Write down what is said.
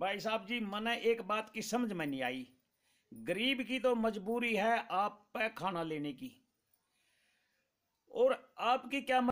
भाई साहब जी मैंने एक बात की समझ में नहीं आई गरीब की तो मजबूरी है आप पे खाना लेने की और आपकी क्या